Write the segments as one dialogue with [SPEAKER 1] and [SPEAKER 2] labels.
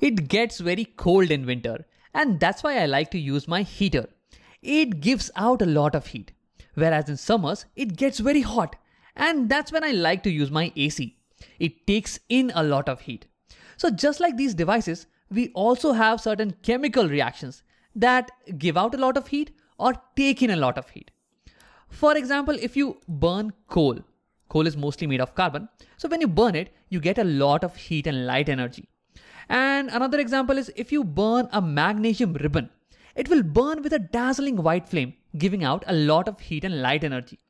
[SPEAKER 1] It gets very cold in winter, and that's why I like to use my heater. It gives out a lot of heat, whereas in summers, it gets very hot, and that's when I like to use my AC. It takes in a lot of heat. So, just like these devices, we also have certain chemical reactions that give out a lot of heat or take in a lot of heat. For example, if you burn coal, coal is mostly made of carbon. So when you burn it, you get a lot of heat and light energy. And another example is if you burn a magnesium ribbon, it will burn with a dazzling white flame, giving out a lot of heat and light energy.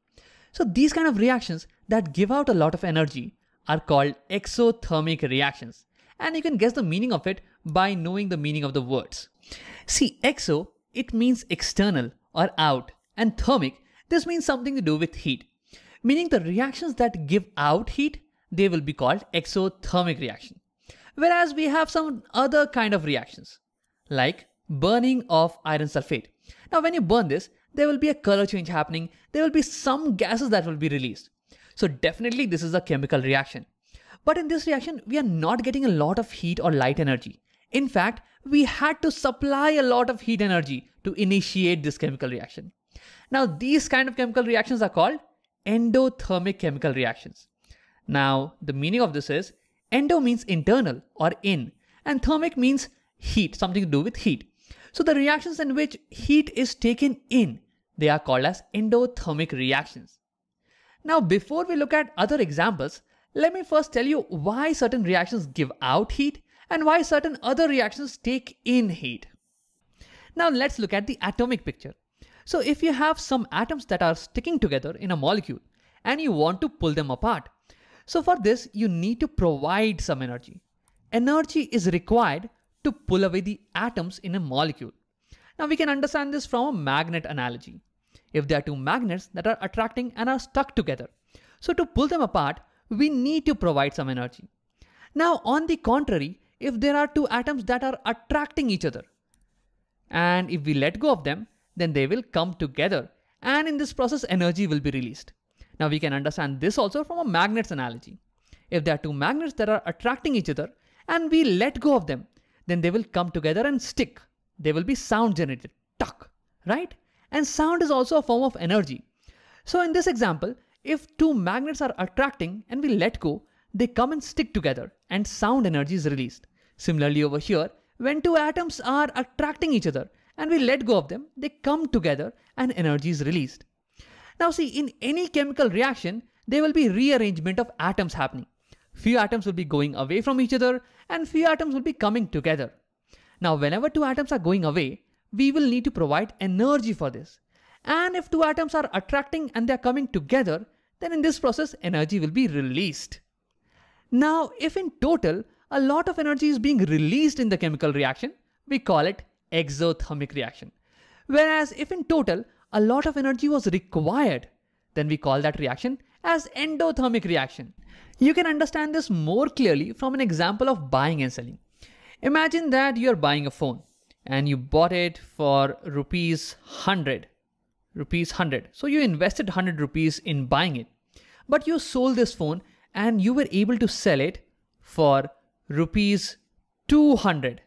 [SPEAKER 1] So these kind of reactions that give out a lot of energy are called exothermic reactions. And you can guess the meaning of it by knowing the meaning of the words. See, exo, it means external or out, and thermic, this means something to do with heat. Meaning the reactions that give out heat, they will be called exothermic reaction. Whereas we have some other kind of reactions, like burning of iron sulfate. Now, when you burn this, there will be a color change happening, there will be some gases that will be released. So, definitely, this is a chemical reaction. But in this reaction, we are not getting a lot of heat or light energy. In fact, we had to supply a lot of heat energy to initiate this chemical reaction. Now, these kind of chemical reactions are called endothermic chemical reactions. Now, the meaning of this is Endo means internal or in, and thermic means heat, something to do with heat. So the reactions in which heat is taken in, they are called as endothermic reactions. Now before we look at other examples, let me first tell you why certain reactions give out heat and why certain other reactions take in heat. Now let's look at the atomic picture. So if you have some atoms that are sticking together in a molecule and you want to pull them apart, so for this, you need to provide some energy. Energy is required to pull away the atoms in a molecule. Now we can understand this from a magnet analogy. If there are two magnets that are attracting and are stuck together, so to pull them apart, we need to provide some energy. Now on the contrary, if there are two atoms that are attracting each other, and if we let go of them, then they will come together and in this process energy will be released. Now we can understand this also from a magnet's analogy. If there are two magnets that are attracting each other and we let go of them, then they will come together and stick. There will be sound generated, tuck, right? And sound is also a form of energy. So in this example, if two magnets are attracting and we let go, they come and stick together and sound energy is released. Similarly over here, when two atoms are attracting each other and we let go of them, they come together and energy is released. Now see, in any chemical reaction, there will be rearrangement of atoms happening. Few atoms will be going away from each other and few atoms will be coming together. Now whenever two atoms are going away, we will need to provide energy for this. And if two atoms are attracting and they are coming together, then in this process energy will be released. Now if in total a lot of energy is being released in the chemical reaction, we call it exothermic reaction. Whereas if in total a lot of energy was required, then we call that reaction as endothermic reaction. You can understand this more clearly from an example of buying and selling. Imagine that you are buying a phone and you bought it for rupees 100 rupees 100 so you invested 100 rupees in buying it but you sold this phone and you were able to sell it for rupees 200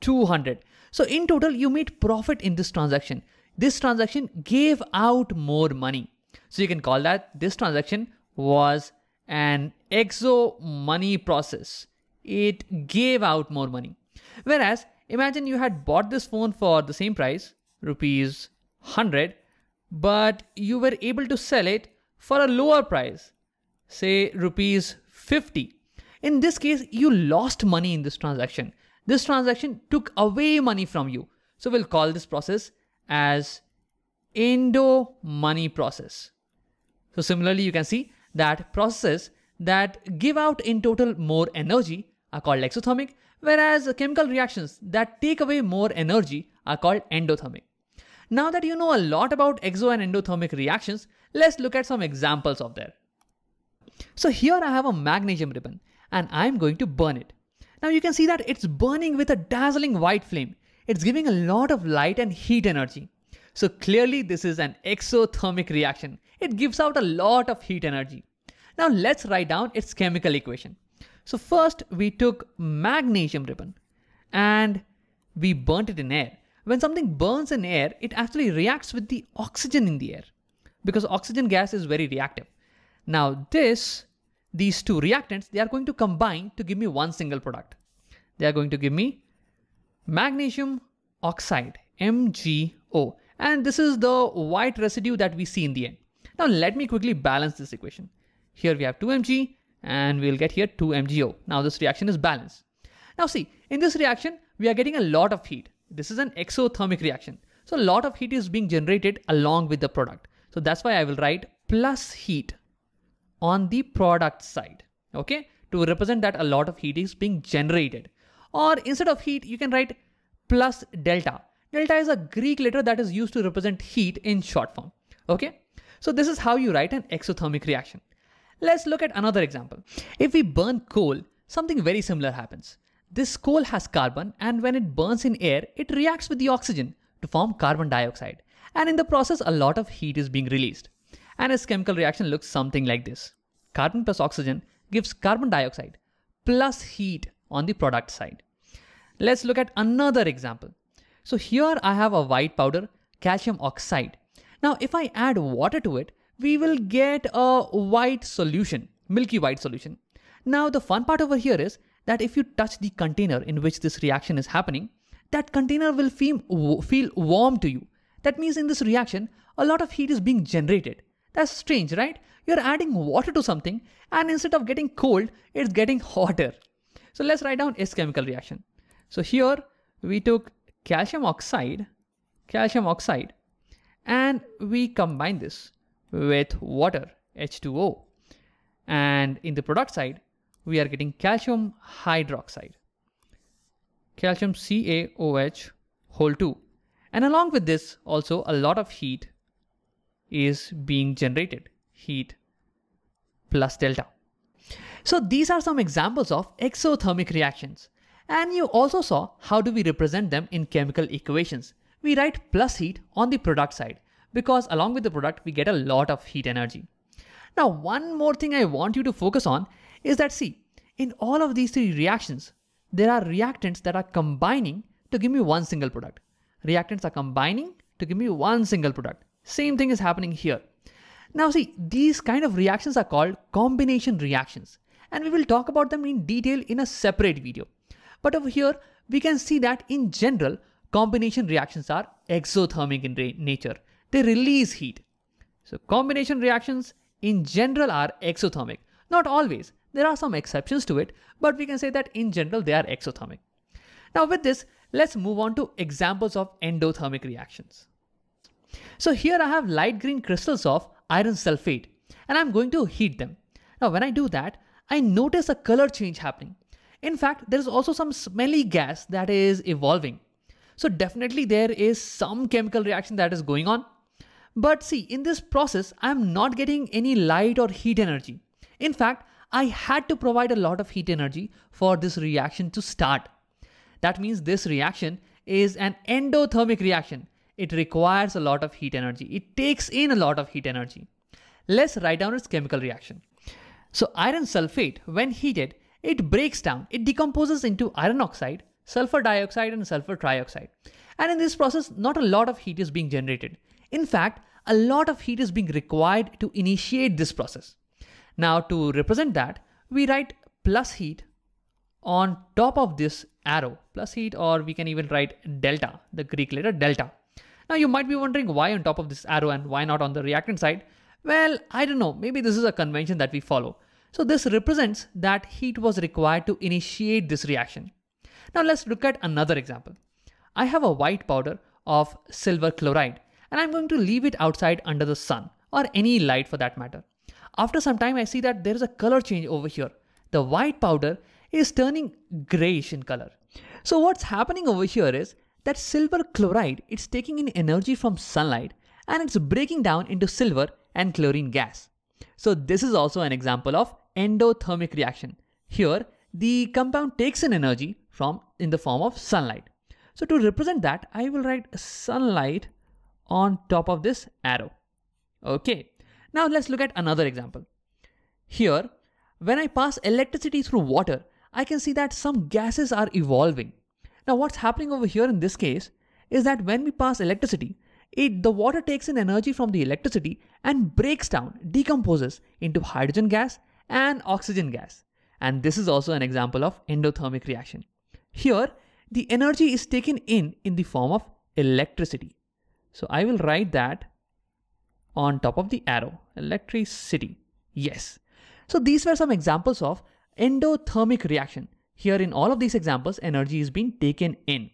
[SPEAKER 1] 200 so in total you made profit in this transaction this transaction gave out more money. So you can call that this transaction was an exo money process. It gave out more money. Whereas imagine you had bought this phone for the same price, rupees 100, but you were able to sell it for a lower price, say rupees 50. In this case, you lost money in this transaction. This transaction took away money from you. So we'll call this process as endo money process. So similarly, you can see that processes that give out in total more energy are called exothermic, whereas chemical reactions that take away more energy are called endothermic. Now that you know a lot about exo and endothermic reactions, let's look at some examples of there. So here I have a magnesium ribbon and I'm going to burn it. Now you can see that it's burning with a dazzling white flame it's giving a lot of light and heat energy. So clearly this is an exothermic reaction. It gives out a lot of heat energy. Now let's write down its chemical equation. So first we took magnesium ribbon and we burnt it in air. When something burns in air, it actually reacts with the oxygen in the air because oxygen gas is very reactive. Now this, these two reactants, they are going to combine to give me one single product. They are going to give me magnesium oxide, MgO. And this is the white residue that we see in the end. Now let me quickly balance this equation. Here we have 2Mg and we'll get here 2MgO. Now this reaction is balanced. Now see, in this reaction, we are getting a lot of heat. This is an exothermic reaction. So a lot of heat is being generated along with the product. So that's why I will write plus heat on the product side, okay? To represent that a lot of heat is being generated. Or instead of heat, you can write plus delta. Delta is a Greek letter that is used to represent heat in short form. Okay, so this is how you write an exothermic reaction. Let's look at another example. If we burn coal, something very similar happens. This coal has carbon, and when it burns in air, it reacts with the oxygen to form carbon dioxide. And in the process, a lot of heat is being released. And its chemical reaction looks something like this carbon plus oxygen gives carbon dioxide plus heat on the product side. Let's look at another example. So here I have a white powder, calcium oxide. Now if I add water to it, we will get a white solution, milky white solution. Now the fun part over here is that if you touch the container in which this reaction is happening, that container will feel, feel warm to you. That means in this reaction, a lot of heat is being generated. That's strange, right? You're adding water to something and instead of getting cold, it's getting hotter. So let's write down S chemical reaction. So here we took calcium oxide, calcium oxide, and we combine this with water, H2O. And in the product side, we are getting calcium hydroxide, calcium CaOH whole 2. And along with this, also a lot of heat is being generated, heat plus delta. So these are some examples of exothermic reactions. And you also saw how do we represent them in chemical equations. We write plus heat on the product side because along with the product we get a lot of heat energy. Now one more thing I want you to focus on is that see, in all of these three reactions, there are reactants that are combining to give me one single product. Reactants are combining to give me one single product. Same thing is happening here. Now see, these kind of reactions are called combination reactions and we will talk about them in detail in a separate video. But over here, we can see that in general, combination reactions are exothermic in nature. They release heat. So combination reactions in general are exothermic. Not always. There are some exceptions to it, but we can say that in general they are exothermic. Now with this, let's move on to examples of endothermic reactions. So here I have light green crystals of iron sulfate and I'm going to heat them. Now when I do that, I notice a color change happening. In fact, there is also some smelly gas that is evolving. So definitely there is some chemical reaction that is going on. But see, in this process, I'm not getting any light or heat energy. In fact, I had to provide a lot of heat energy for this reaction to start. That means this reaction is an endothermic reaction. It requires a lot of heat energy. It takes in a lot of heat energy. Let's write down its chemical reaction. So iron sulfate, when heated, it breaks down, it decomposes into iron oxide, sulfur dioxide and sulfur trioxide. And in this process, not a lot of heat is being generated. In fact, a lot of heat is being required to initiate this process. Now to represent that, we write plus heat on top of this arrow, plus heat, or we can even write delta, the Greek letter delta. Now you might be wondering why on top of this arrow and why not on the reactant side. Well, I don't know, maybe this is a convention that we follow. So this represents that heat was required to initiate this reaction. Now let's look at another example. I have a white powder of silver chloride and I'm going to leave it outside under the sun or any light for that matter. After some time, I see that there is a color change over here. The white powder is turning grayish in color. So what's happening over here is that silver chloride, it's taking in energy from sunlight and it's breaking down into silver and chlorine gas. So this is also an example of endothermic reaction. Here, the compound takes an energy from in the form of sunlight. So to represent that, I will write sunlight on top of this arrow. Okay, now let's look at another example. Here, when I pass electricity through water, I can see that some gases are evolving. Now what's happening over here in this case is that when we pass electricity, it, the water takes in energy from the electricity and breaks down, decomposes into hydrogen gas and oxygen gas. And this is also an example of endothermic reaction. Here, the energy is taken in in the form of electricity. So I will write that on top of the arrow, electricity. Yes. So these were some examples of endothermic reaction. Here in all of these examples, energy is being taken in.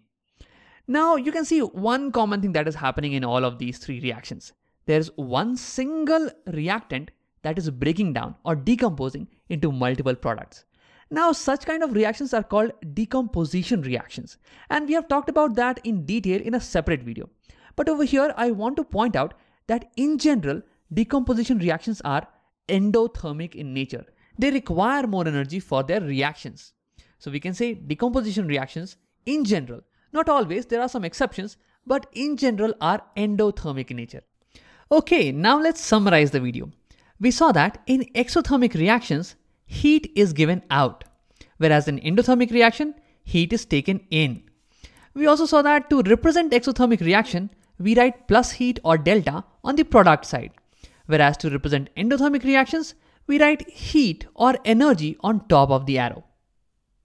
[SPEAKER 1] Now you can see one common thing that is happening in all of these three reactions. There's one single reactant that is breaking down or decomposing into multiple products. Now such kind of reactions are called decomposition reactions and we have talked about that in detail in a separate video. But over here I want to point out that in general decomposition reactions are endothermic in nature. They require more energy for their reactions. So we can say decomposition reactions in general not always, there are some exceptions, but in general are endothermic in nature. Okay, now let's summarize the video. We saw that in exothermic reactions, heat is given out, whereas in endothermic reaction, heat is taken in. We also saw that to represent exothermic reaction, we write plus heat or delta on the product side, whereas to represent endothermic reactions, we write heat or energy on top of the arrow.